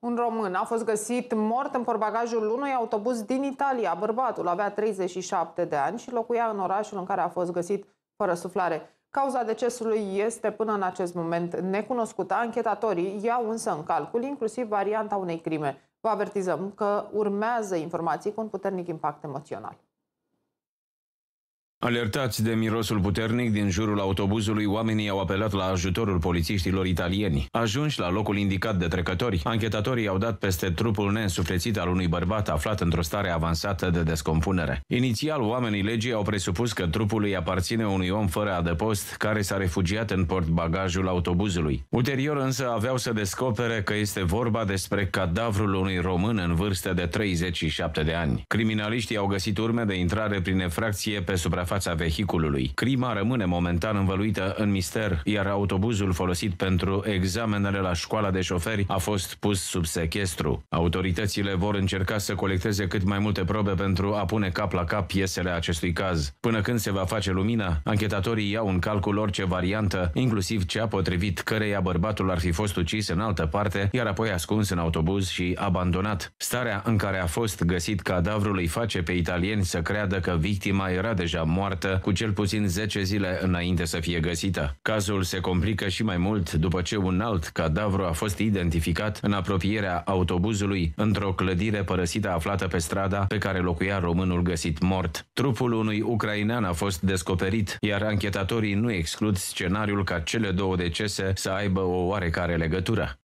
Un român a fost găsit mort în porbagajul unui autobuz din Italia. Bărbatul avea 37 de ani și locuia în orașul în care a fost găsit fără suflare. Cauza decesului este până în acest moment necunoscută. Anchetatorii iau însă în calcul inclusiv varianta unei crime. Vă avertizăm că urmează informații cu un puternic impact emoțional. Alertați de mirosul puternic din jurul autobuzului, oamenii au apelat la ajutorul polițiștilor italieni. Ajunși la locul indicat de trecători, anchetatorii au dat peste trupul neînsuflețit al unui bărbat aflat într-o stare avansată de descompunere. Inițial, oamenii legii au presupus că trupul îi aparține unui om fără adăpost care s-a refugiat în portbagajul autobuzului. Ulterior însă aveau să descopere că este vorba despre cadavrul unui român în vârstă de 37 de ani. Criminaliștii au găsit urme de intrare prin efracție pe suprafață suprafața vehiculului. Crima rămâne momentan învăluită în mister, iar autobuzul folosit pentru examenele la școala de șoferi a fost pus sub sechestru. Autoritățile vor încerca să colecteze cât mai multe probe pentru a pune cap la cap piesele acestui caz. Până când se va face lumină, anchetatorii iau în calcul orice variantă, inclusiv cea potrivit căreia bărbatul ar fi fost ucis în altă parte, iar apoi ascuns în autobuz și abandonat. Starea în care a fost găsit cadavrul îi face pe italieni să creadă că victima era deja moartă cu cel puțin 10 zile înainte să fie găsită. Cazul se complică și mai mult după ce un alt cadavru a fost identificat în apropierea autobuzului într-o clădire părăsită aflată pe strada pe care locuia românul găsit mort. Trupul unui ucrainean a fost descoperit, iar anchetatorii nu exclud scenariul ca cele două decese să aibă o oarecare legătură.